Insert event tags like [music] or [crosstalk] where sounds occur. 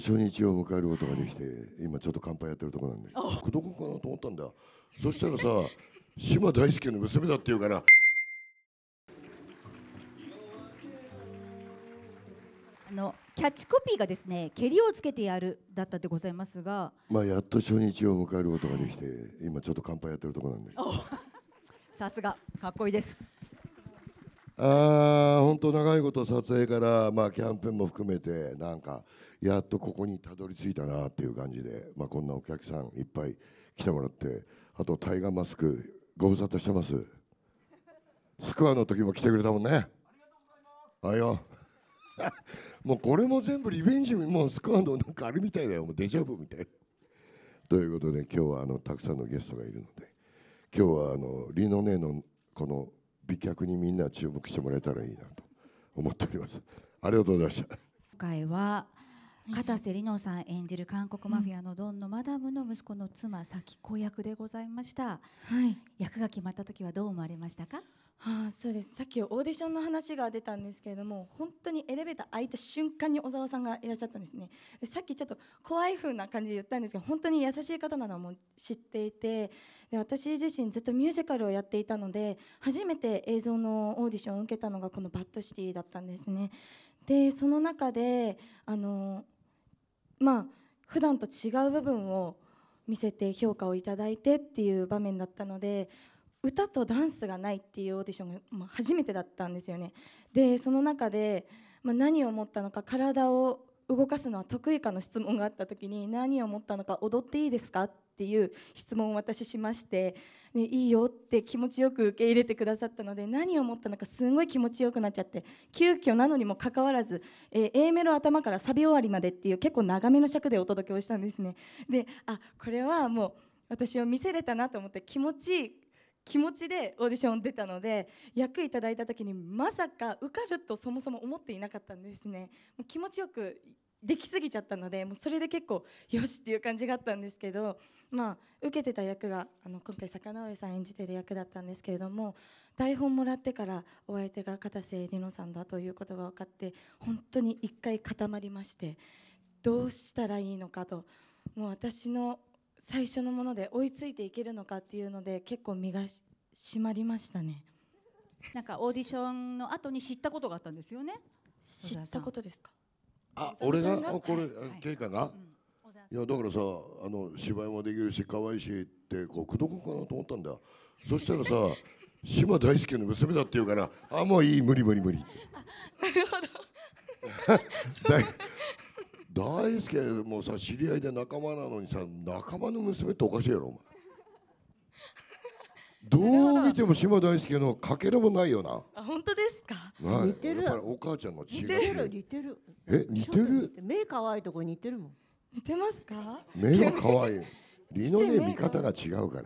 と初日を迎えることができて、今ちょっと乾杯やってるとこなんでどこかなと思ったんだそしたらさ島大輔の娘だっていうからあのキャッチコピーがですね「けりをつけてやる」だったでございますがまあやっと初日を迎えることができて今ちょっと乾杯やってるとこなんでさすがかっこいいですあ本当長いこと撮影から、まあ、キャンペーンも含めてなんかやっとここにたどり着いたなっていう感じで、まあ、こんなお客さんいっぱい来てもらってあとタイガーマスクご無沙汰してますスクワの時も来てくれたもんねありよ [laughs] もうこれも全部リベンジもうスクワのなんかあれみたいだよもうデジャブみたいということで今日はあのたくさんのゲストがいるので今日はあのリノネのこの美脚にみんな注目してもらえたらいいなと思っておりますありがとうございました今回は片瀬里乃さん演じる韓国マフィアのドンのマダムの息子の妻咲子役でございました、はい、役が決まった時はどう思われましたかはあ、そうですさっきオーディションの話が出たんですけれども本当にエレベーター開いた瞬間に小沢さんがいらっしゃったんですねさっきちょっと怖い風な感じで言ったんですけど本当に優しい方なのはもう知っていてで私自身ずっとミュージカルをやっていたので初めて映像のオーディションを受けたのがこの「バッドシティ」だったんですねでその中であのまあ普段と違う部分を見せて評価をいただいてっていう場面だったので歌とダンスがないっていうオーディションが、ま初めてだったんですよねでその中で、まあ、何を思ったのか体を動かすのは得意かの質問があった時に何を思ったのか踊っていいですかっていう質問を私しまして、ね、いいよって気持ちよく受け入れてくださったので何を思ったのかすんごい気持ちよくなっちゃって急遽なのにもかかわらず、えー、A メロ頭からサビ終わりまでっていう結構長めの尺でお届けをしたんですねであこれはもう私を見せれたなと思って気持ちいい気持ちでオーディション出たので役いただいた時にまさか受かるとそもそも思っていなかったんですねもう気持ちよくできすぎちゃったのでもうそれで結構よしっていう感じがあったんですけど、まあ、受けてた役があの今回坂上さん演じてる役だったんですけれども台本もらってからお相手が片瀬里乃さんだということが分かって本当に一回固まりましてどうしたらいいのかともう私の最初のもので追いついていけるのかっていうので結構身が締まりましたねなんかオーディションの後に知ったことがあったんですよね知ったことですかあ俺がこれ経過が、はい、いやだからさあの芝居もできるし可愛いしってこうくどくかなと思ったんだよそしたらさ島大輔の娘だって言うからあもういい無理無理無理なるほど [laughs] 大輔もさ知り合いで仲間なのにさ仲間の娘っておかしいやろお前 [laughs] どう見ても島大輔のかけらもないよな。あ本当ですか。はい、似てる。お母ちゃんの似てる似てる。え似てる。目可愛いとこ似てるもん。似てますか。目が可愛い。リノネ見方が違うから。